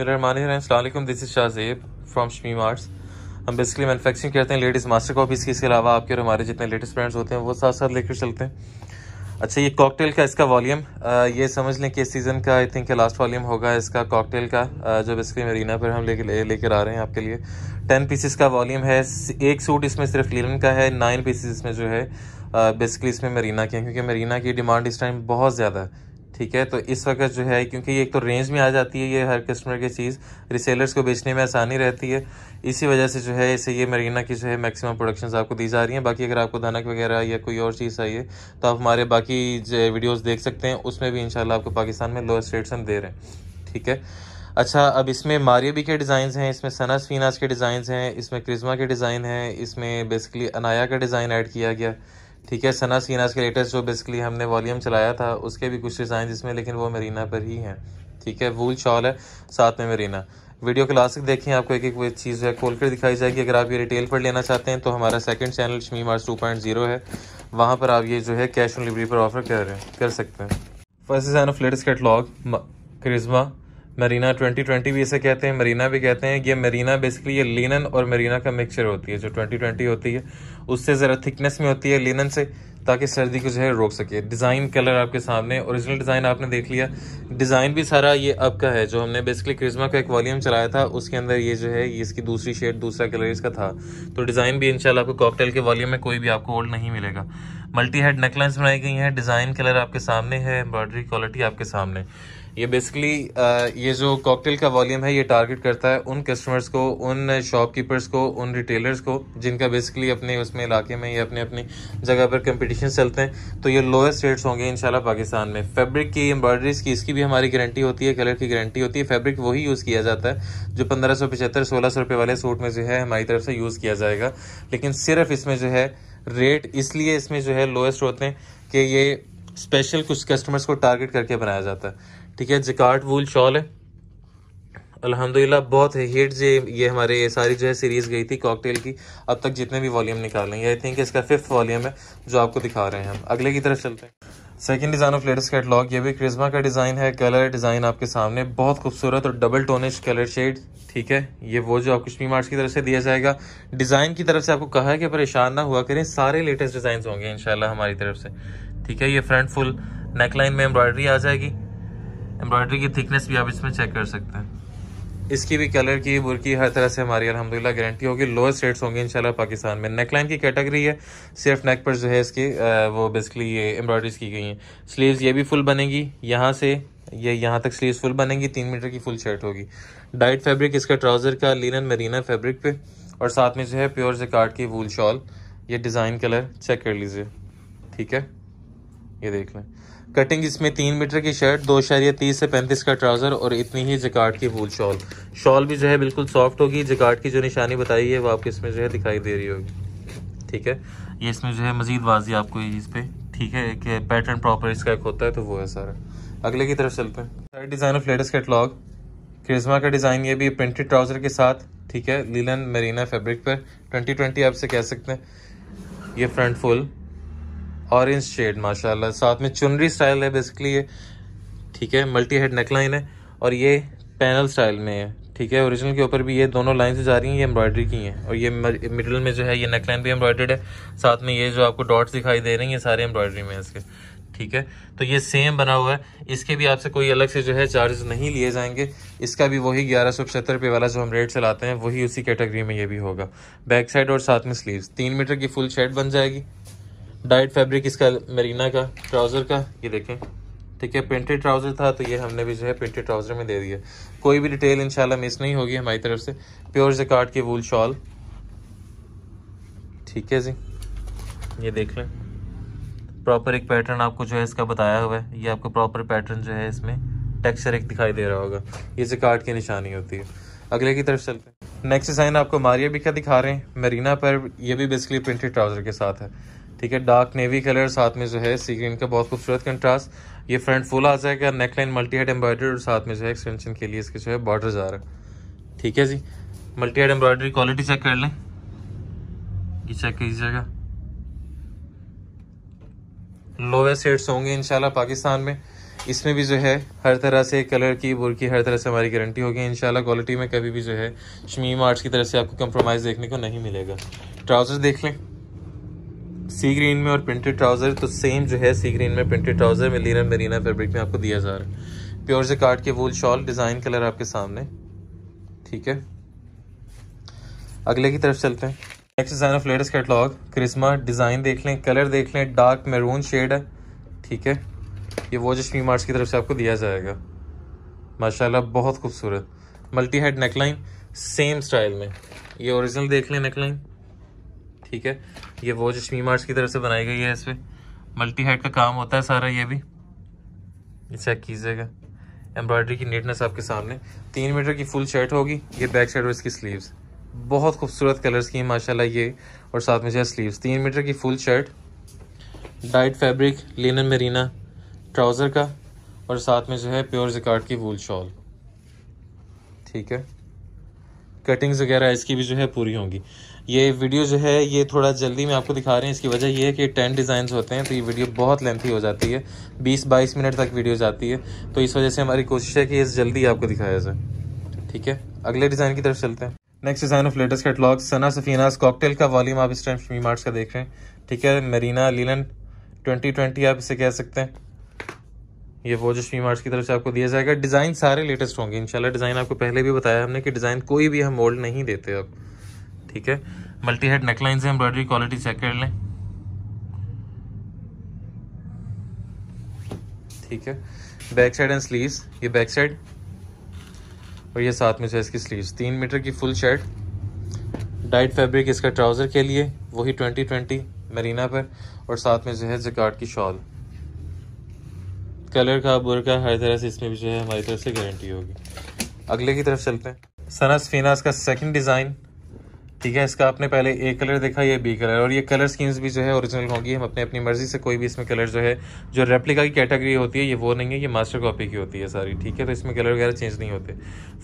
बसमिलकुम this is Shahzeb from Shami marts हम basically manufacturing करते हैं लेडीज़ मास्टर कॉपीज़ के इसके अलावा आपके और हमारे जितने लेटेस्ट ब्रांड्स होते हैं वो साथ साथ लेकर चलते हैं अच्छा ये कॉकटेल का इसका वॉल्यूम ये समझ लें कि इस सीज़न का आई थिंक लास्ट वॉल्यूम होगा इसका कॉकटेल का जो बेसिकली मरीना पर हम लेकर ले, लेकर आ रहे हैं आपके लिए टेन पीसिस का वॉल्यूम है एक सूट इसमें सिर्फ लीलन का है नाइन पीसिस इसमें जो है बेसिकली इसमें मरीना के हैं क्योंकि मरीना की डिमांड इस टाइम बहुत ज़्यादा है ठीक है तो इस वक्त जो है क्योंकि ये एक तो रेंज में आ जाती है ये हर कस्टमर की चीज़ रिसेलर्स को बेचने में आसानी रहती है इसी वजह से जो है इसे ये मरीना की जो है मैक्सिमम प्रोडक्शन आपको दी जा रही हैं बाकी अगर आपको धनक वगैरह या कोई और चीज़ चाहिए तो आप हमारे बाकी वीडियोस देख सकते हैं उसमें भी इनशाला आपको पाकिस्तान में लोएस्ट रेट्स हम दे रहे हैं ठीक है अच्छा अब इसमें मारियोबी के डिज़ाइन हैं इसमें सनास फीनास के डिज़ाइन हैं इसमें क्रिजमा के डिज़ाइन हैं इसमें बेसिकली अनाया का डिज़ाइन ऐड किया गया ठीक है सना सीनाज के लेटेस्ट जो बेसिकली हमने वॉल्यूम चलाया था उसके भी कुछ डिज़ाइन इसमें लेकिन वो मरीना पर ही हैं ठीक है वूल शॉल है साथ में मरीना वीडियो क्लासिक देखें आपको एक एक चीज़ है खोल कर दिखाई जाएगी अगर आप ये रिटेल पर लेना चाहते हैं तो हमारा second channel Shami marts two point zero है वहाँ पर आप ये जो है कैश ऑन डिलीवरी पर ऑफर कर रहे हैं कर सकते हैं first design of latest catalogue Charizma marina 2020 भी इसे कहते हैं मरीना भी कहते हैं ये मरीना बेसिकली ये लिनन और मरीना का मिक्सचर होती है जो 2020 होती है उससे ज़रा थिकनेस में होती है लिनन से ताकि सर्दी को जो है रोक सके डिज़ाइन कलर आपके सामने ओरिजिनल डिज़ाइन आपने देख लिया डिज़ाइन भी सारा ये अब का है जो हमने बेसिकली क्रिजमा का एक वॉल्यूम चलाया था उसके अंदर ये जो है ये इसकी दूसरी शेड दूसरा कलर इसका था तो डिज़ाइन भी इनशाला आपको कॉकटेल के वॉल्यूम में कोई भी आपको ओल्ड नहीं मिलेगा मल्टी हेड नेकलाइंस बनाई गई हैं डिज़ाइन कलर आपके सामने है एम्ब्रॉयडरी क्वालिटी आपके सामने ये बेसिकली uh, ये जो कॉकटेल का वॉल्यूम है ये टारगेट करता है उन कस्टमर्स को उन शॉपकीपर्स को उन रिटेलर्स को जिनका बेसिकली अपने उसमें इलाके में या अपने अपनी जगह पर कंपटीशन चलते हैं तो ये लोएस्ट रेट्स होंगे इंशाल्लाह पाकिस्तान में फैब्रिक की एम्ब्रॉयडरीज की इसकी भी हमारी गारंटी होती है कलर की गारंटी होती है फैब्रिक वही यूज़ किया जाता है जो पंद्रह सौ पचहत्तर सोलह सौ रुपये वाले सूट में जो है हमारी तरफ से यूज़ किया जाएगा लेकिन सिर्फ इसमें जो है रेट इसलिए इसमें जो है लोएस्ट होते हैं कि ये स्पेशल कुछ कस्टमर्स को टारगेट करके बनाया जाता है ठीक है जिकार्ट वूल शॉल है अल्हम्दुलिल्लाह बहुत हिट जे ये हमारे ये सारी जो है सीरीज़ गई थी कॉकटेल की अब तक जितने भी वॉल्यूम निकाले आई थिंक इसका फिफ्थ वॉल्यूम है जो आपको दिखा रहे हैं हम अगले की तरफ चलते हैं second design of latest catalogue ये भी क्रिज्मा का डिज़ाइन है कलर डिज़ाइन आपके सामने बहुत खूबसूरत और डबल टोनिश कलर शेड ठीक है ये वो जो आप कश्मीर मार्च की तरफ से दिया जाएगा डिज़ाइन की तरफ से आपको कहा है कि परेशान ना हुआ करें सारे लेटेस्ट डिज़ाइन होंगे इन हमारी तरफ से ठीक है ये फ्रंट फुल नेकलाइन में एम्ब्रॉयडरी आ जाएगी एम्ब्रॉयडरी की थिकनेस भी आप इसमें चेक कर सकते हैं इसकी भी कलर की बुरकी हर तरह से हमारी अलहमदिल्ला गारंटी होगी लोएस्ट रेट्स होंगे इंशाल्लाह पाकिस्तान में नेकलाइन की कैटेगरी है सिर्फ नेक पर जो है इसकी वो बेसिकली ये एम्ब्रॉयडरीज की गई हैं स्लीव्स ये भी फुल बनेगी यहाँ से ये यहाँ तक स्लीव्स फुल बनेंगी तीन मीटर की फुल शर्ट होगी डाइट फैब्रिक इसका ट्राउज़र का लिनन मरीना फैब्रिक पे और साथ में जो है प्योर जिकार्ड की वूल शॉल ये डिज़ाइन कलर चेक कर लीजिए ठीक है ये देख लें कटिंग इसमें तीन मीटर की शर्ट दो शहरिया तीस से पैंतीस का ट्राउज़र और इतनी ही जिकाट की फूल शॉल शॉल भी जो है बिल्कुल सॉफ्ट होगी जिकाट की जो निशानी बताई है वो आपको इसमें जो है दिखाई दे रही होगी ठीक है ये इसमें जो है मजीद वाजी आपको इस पर ठीक है कि पैटर्न प्रॉपर इसका एक होता है तो वो है सारा अगले की तरफ चलते हैं design of latest catalogue Charizma का डिज़ाइन ये भी प्रिंटेड ट्राउज़र के साथ ठीक है लीलन मेरीना फेब्रिक पर ट्वेंटी आप इसे कह सकते हैं ये फ्रंट फुल ऑरेंज शेड माशाल्लाह साथ में चुनरी स्टाइल है बेसिकली ये ठीक है मल्टी हेड नेकलाइन है और ये पैनल स्टाइल में है ठीक है ओरिजिनल के ऊपर भी ये दोनों लाइन से जा रही हैं ये एम्ब्रॉयडरी की हैं और ये मिडल में जो है ये नेकलाइन भी एम्ब्रॉयडर्ड है साथ में ये जो आपको डॉट्स दिखाई दे रही हैं ये सारे एम्ब्रॉयडरी में है इसके ठीक है तो ये सेम बना हुआ है इसके भी आपसे कोई अलग से जो है चार्ज नहीं लिए जाएंगे इसका भी वही ग्यारह सौ पचहत्तर रुपये वाला जो हम रेट चलाते हैं वही उसी कैटेगरी में ये भी होगा बैक साइड और साथ में स्लीव्स तीन मीटर की फुल शर्ट बन जाएगी डाइट फैब्रिक इसका मरीना का ट्राउज़र का ये देखें ठीक है प्रिंटेड ट्राउज़र था तो ये हमने भी जो है प्रिंटेड ट्राउज़र में दे दिया कोई भी डिटेल इनशाला मिस नहीं होगी हमारी तरफ से प्योर जकाट के वूल शॉल ठीक है जी ये देख लें प्रॉपर एक पैटर्न आपको जो है इसका बताया हुआ है ये आपको प्रॉपर पैटर्न जो है इसमें टेक्सचर एक दिखाई दे रहा होगा ये जकाट की निशानी होती है अगले की तरफ चलते हैं नेक्स्ट डिज़ाइन आपको मारिया भी का दिखा रहे हैं मरीना पर ये भी बेसिकली प्रिंटेड ट्राउज़र के साथ है ठीक है डार्क नेवी कलर साथ में जो है सी ग्रीन का बहुत खूबसूरत कंट्रास्ट ये फ्रंट फुल आ जाएगा neck line multi head embroidery और साथ में जो है एक्सटेंशन के लिए इसके जो है बॉर्डर जा रहा है ठीक है जी multi head embroidery quality check कर लें ये चेक कीजिएगा लोवेस्ट रेट्स होंगे इनशाला पाकिस्तान में इसमें भी जो है हर तरह से कलर की बुरकी हर तरह से हमारी गारंटी होगी इनशाला क्वालिटी में कभी भी जो है शमीम आर्ट्स की तरफ से आपको कंप्रोमाइज़ देखने को नहीं मिलेगा ट्राउज़र देख लें सी ग्रीन में और प्रिंटेड ट्राउज़र तो सेम जो है सी ग्रीन में प्रिंटेड ट्राउज़र में लीनर मेरीना फैब्रिक में आपको दिया जा रहा है प्योर से काट के वूल शॉल डिज़ाइन कलर आपके सामने ठीक है अगले की तरफ चलते हैं next design of latest catalogue Charizma design देख लें कलर देख लें डार्क मेरून शेड है ठीक है ये वो जश्मी मार्च की तरफ से आपको दिया जाएगा माशा बहुत खूबसूरत multi head neckline same style में ये ओरिजिनल देख लें नेकलाइन ठीक है ये वो जश्मी मार्च की तरफ से बनाई गई है इस पर मल्टी हेड का काम होता है सारा ये भी चेक कीजिएगा एम्ब्रॉयडरी की नीटनेस आपके सामने तीन मीटर की फुल शर्ट होगी ये बैक शर्ट और इसकी स्लीव्स बहुत खूबसूरत कलर्स की हैं माशाल्लाह ये और साथ में जो है स्लीव्स तीन मीटर की full shirt dyed fabric linen marina trouser का और साथ में जो है प्योर जिकार्ड की वूल शॉल ठीक है कटिंग्स वगैरह इसकी भी जो है पूरी होंगी ये वीडियो जो है ये थोड़ा जल्दी में आपको दिखा रहे हैं इसकी वजह ये है कि टेन डिज़ाइन होते हैं तो ये वीडियो बहुत लेंथी हो जाती है बीस बाईस मिनट तक वीडियो जाती है तो इस वजह से हमारी कोशिश है कि ये जल्दी आपको दिखाया जाए ठीक है अगले डिज़ाइन की तरफ चलते हैं next design of latest catalogue Sana Safinaz cocktail का वॉल्यूम आप इस टाइम फ्री मार्ट्स का देख रहे हैं ठीक है मरीना लीलन ट्वेंटी ट्वेंटी आप इसे कह सकते हैं ये वो जो श्री मार्च की तरफ से आपको दिया जाएगा डिज़ाइन सारे लेटेस्ट होंगे इंशाल्लाह डिज़ाइन आपको पहले भी बताया हमने कि डिज़ाइन कोई भी हम मोल्ड नहीं देते अब ठीक है मल्टी हेड नेकलाइन से एम्ब्रॉयडरी क्वालिटी चेक कर लें ठीक है बैक साइड एंड स्लीव्स ये बैक साइड और ये साथ में जो है इसकी स्लीव्स तीन मीटर की फुल शर्ट डाइट फैब्रिक इसका ट्राउज़र के लिए वही ट्वेंटी ट्वेंटी मरीना पर और साथ में जो है जकाट की शॉल कलर का बुरका हर तरह से इसमें भी जो है हमारी तरफ से गारंटी होगी अगले की तरफ चलते हैं सनस फिनास का सेकंड डिज़ाइन ठीक है इसका आपने पहले ए कलर देखा ये बी कलर और ये कलर स्कीम्स भी जो है ओरिजिनल होंगी हम अपने अपनी मर्जी से कोई भी इसमें कलर जो है जो रेप्लिका की कैटेगरी होती है ये वो नहीं है ये मास्टर कॉपी की होती है सारी ठीक है तो इसमें कलर वगैरह चेंज नहीं होते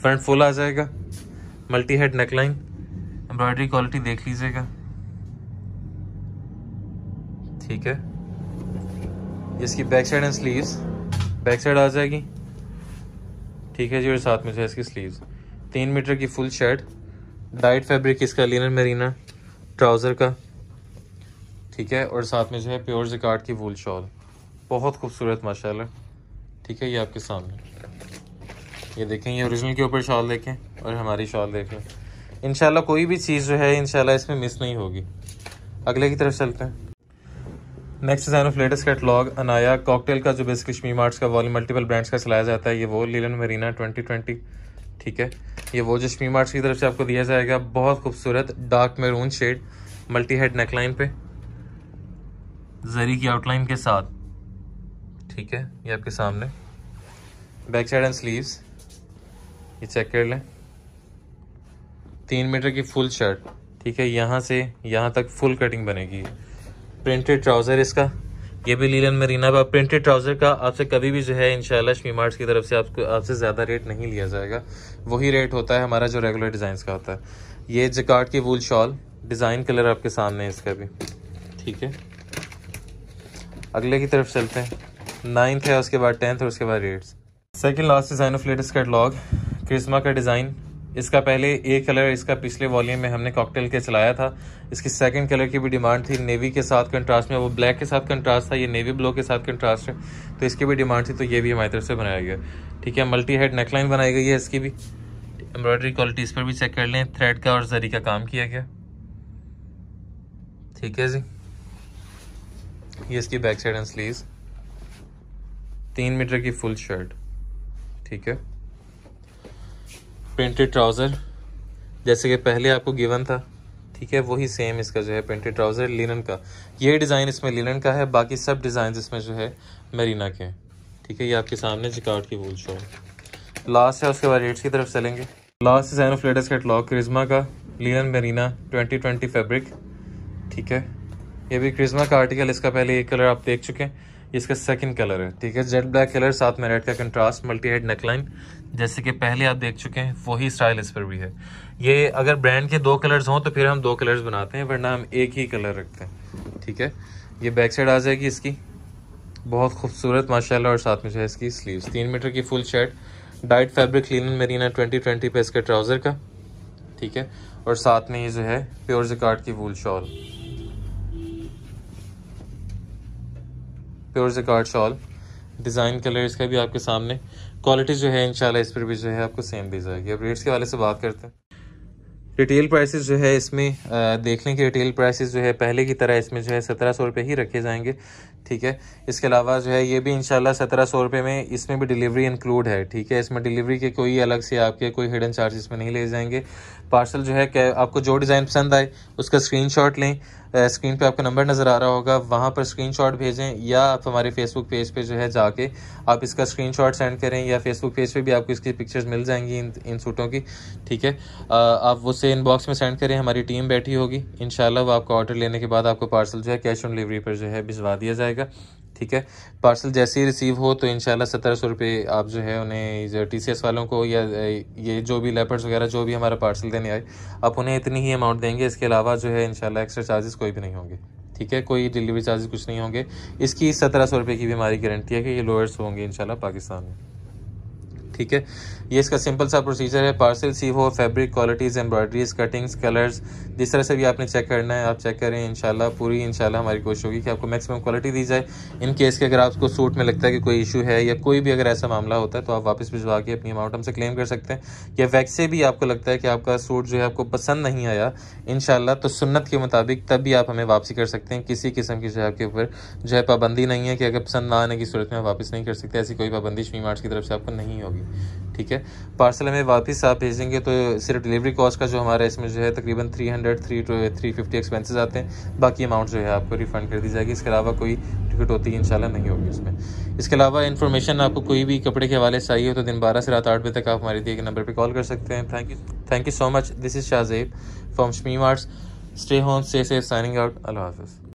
फ्रंट फुल आ जाएगा multi head neckline embroidery quality देख लीजिएगा ठीक है इसकी back side and sleeves back side आ जाएगी ठीक है जी और साथ में जो है इसकी स्लीव्स तीन मीटर की फुल शर्ट डाइट फैब्रिक इसका लिनन मरीना ट्राउज़र का ठीक है और साथ में जो है प्योर जिकार्ड की वूल शॉल बहुत खूबसूरत माशाल्लाह ठीक है ये आपके सामने ये देखें ये ओरिजिनल के ऊपर शॉल देखें और हमारी शॉल देखें इनशाला कोई भी चीज़ जो है इनशाला इसमें मिस नहीं होगी अगले की तरफ चलते हैं next design of latest catalogue Anaya cocktail का जो बेसिक कश्मीर मार्ट्स का वॉल मल्टीपल ब्रांड्स का चलाया जाता है ये वो लीलन मरीना 2020 ठीक है ये वो जो शमी की तरफ से आपको दिया जाएगा बहुत खूबसूरत dark maroon shade multi head neckline पे जरी की आउटलाइन के साथ ठीक है ये आपके सामने बैक साइड एंड स्लीव्स ये चेक कर लें तीन मीटर की फुल शर्ट ठीक है यहाँ से यहाँ तक फुल कटिंग बनेगी प्रिंटेड ट्राउज़र इसका ये भी लीलन मरीना पर प्रिंटेड ट्राउजर का आपसे कभी भी जो है इनशाला शमीमार्ट्स की तरफ से आपको आपसे ज़्यादा रेट नहीं लिया जाएगा वही रेट होता है हमारा जो रेगुलर डिज़ाइन का होता है ये जकाट की वूल शॉल डिज़ाइन कलर आपके सामने है इसका भी ठीक है अगले की तरफ चलते हैं नाइन्थ है उसके बाद टेंथ और उसके बाद eighth second last design of latest catalogue Charizma का डिज़ाइन इसका पहले एक कलर इसका पिछले वॉल्यूम में हमने कॉकटेल के चलाया था इसकी सेकंड कलर की भी डिमांड थी नेवी के साथ कंट्रास्ट में वो ब्लैक के साथ कंट्रास्ट था ये नेवी ब्लू के साथ कंट्रास्ट है तो इसकी भी डिमांड थी तो ये भी हमारी तरफ से बनाया गया ठीक है मल्टी हेड नेकलाइन बनाई गई है इसकी भी एम्ब्रॉयडरी क्वालिटी इस पर भी चेक कर लें थ्रेड का और जरी का काम किया गया ठीक है जी ये इसकी बैक साइड एंड स्लीव तीन मीटर की फुल शर्ट ठीक है प्रिंटेड ट्राउज़र जैसे कि पहले आपको गिवन था ठीक है वही सेम इसका जो है प्रिंटेड ट्राउज़र लिनन का ये डिज़ाइन इसमें लिनन का है बाकी सब डिज़ाइन इसमें जो है मेरीना के हैं ठीक है ये आपके सामने जिकार्ड की वूल शॉप लास्ट है उसके बाद रेट्स की तरफ चलेंगे last design of latest catalogue Charizma का linen marina twenty twenty fabric ठीक है ये भी क्रिज्मा का आर्टिकल इसका पहले एक कलर आप देख चुके हैं इसका सेकंड कलर है ठीक है जेड ब्लैक कलर साथ में रेड का कंट्रास्ट मल्टी हेड नेकलाइन जैसे कि पहले आप देख चुके हैं वही स्टाइल इस पर भी है ये अगर ब्रांड के दो कलर्स हों तो फिर हम दो कलर्स बनाते हैं वरना हम एक ही कलर रखते हैं ठीक है ये बैक साइड आ जाएगी इसकी बहुत खूबसूरत माशाल्लाह और साथ में जो है इसकी स्लीव्स तीन मीटर की full shirt dyed fabric linen marina twenty twenty पे इसका ट्राउज़र का ठीक है और साथ में ये जो है प्योर जिकार्ड की wool shawl pure jacquard shawl design colour इसका भी आपके सामने क्वालिटी जो है इनशाला इस पर भी जो है आपको सेम दी जाएगी अब रेट्स के वाले से बात करते हैं रिटेल प्राइसेस जो है इसमें देख लें कि रिटेल प्राइसेस जो है पहले की तरह इसमें जो है सत्रह सौ रुपये ही रखे जाएंगे ठीक है इसके अलावा जो है ये भी इंशाल्लाह सत्रह सौ रुपये में इसमें भी डिलीवरी इंक्लूड है ठीक है इसमें डिलीवरी के कोई अलग से आपके कोई हिडन चार्जेस में नहीं ले जाएंगे पार्सल जो है आपको जो डिज़ाइन पसंद आए उसका स्क्रीन लें स्क्रीन पे आपका नंबर नज़र आ रहा होगा वहाँ पर स्क्रीनशॉट भेजें या आप हमारे फेसबुक पेज पे जो है जाके आप इसका स्क्रीनशॉट सेंड करें या फेसबुक पेज पे भी आपको इसकी पिक्चर्स मिल जाएंगी इन इन सूटों की ठीक है आप से इनबॉक्स में सेंड करें हमारी टीम बैठी होगी इन वो आपका ऑर्डर लेने के बाद आपको पार्सल जो है कैश ऑन डिलीवरी पर जो है भिजवा दिया जाएगा ठीक है पार्सल जैसे ही रिसीव हो तो इन सत्रह सौ रुपये आप जो है उन्हें टी सी एस वालों को या ये जो भी लेपर्स वगैरह जो भी हमारा पार्सल देने आए आप उन्हें इतनी ही अमाउंट देंगे इसके अलावा जो है इन एक्स्ट्रा चार्जेस कोई भी नहीं होंगे ठीक है कोई डिलीवरी चार्जेस कुछ नहीं होंगे इसकी सत्रह सौ रुपये की भी हमारी गारंटी है कि ये लोअर्स होंगे इन पाकिस्तान में ठीक है ये इसका सिंपल सा प्रोसीजर है पार्सल सी हो fabric qualities embroideries cuttings colours जिस तरह से भी आपने चेक करना है आप चेक करें इनशाला पूरी इनशाला हमारी कोशिश होगी कि आपको मैक्सिमम क्वालिटी दी जाए इन केस के अगर आपको सूट में लगता है कि कोई इशू है या कोई भी अगर ऐसा मामला होता है तो आप वापस भिजवा के अपनी अमाउंट हमसे क्लेम कर सकते हैं या वैसे भी आपको लगता है कि आपका सूट जो है आपको पसंद नहीं आया इन तो सुन्नत के मुताबिक तब भी आप हमें वापसी कर सकते हैं किसी किस्म की जो है आपके ऊपर जो है पाबंदी नहीं है कि अगर पसंद ना आने की सूरत में वापस नहीं कर सकते ऐसी कोई पाबंदी शमी की तरफ से आपको नहीं होगी ठीक है पार्सल हमें वापस आप भेजेंगे तो सिर्फ डिलीवरी कॉस्ट का जो हमारा इसमें जो है तकरीबन three hundred three to three fifty expenses आते हैं बाकी अमाउंट जो है आपको रिफंड कर दी जाएगी इसके अलावा कोई टिकट होती है इंशाल्लाह नहीं होगी उसमें इसके अलावा इन्फॉर्मेशन आपको कोई भी कपड़े के हवाले से चाहिए तो दिन बारह से रात आठ बजे तक आप हमारे दिए गए नंबर पर कॉल कर सकते हैं thank you thank you so much this is Shahzeb from Shami arts stay home stay safe signing out अल्लाह हाफिज़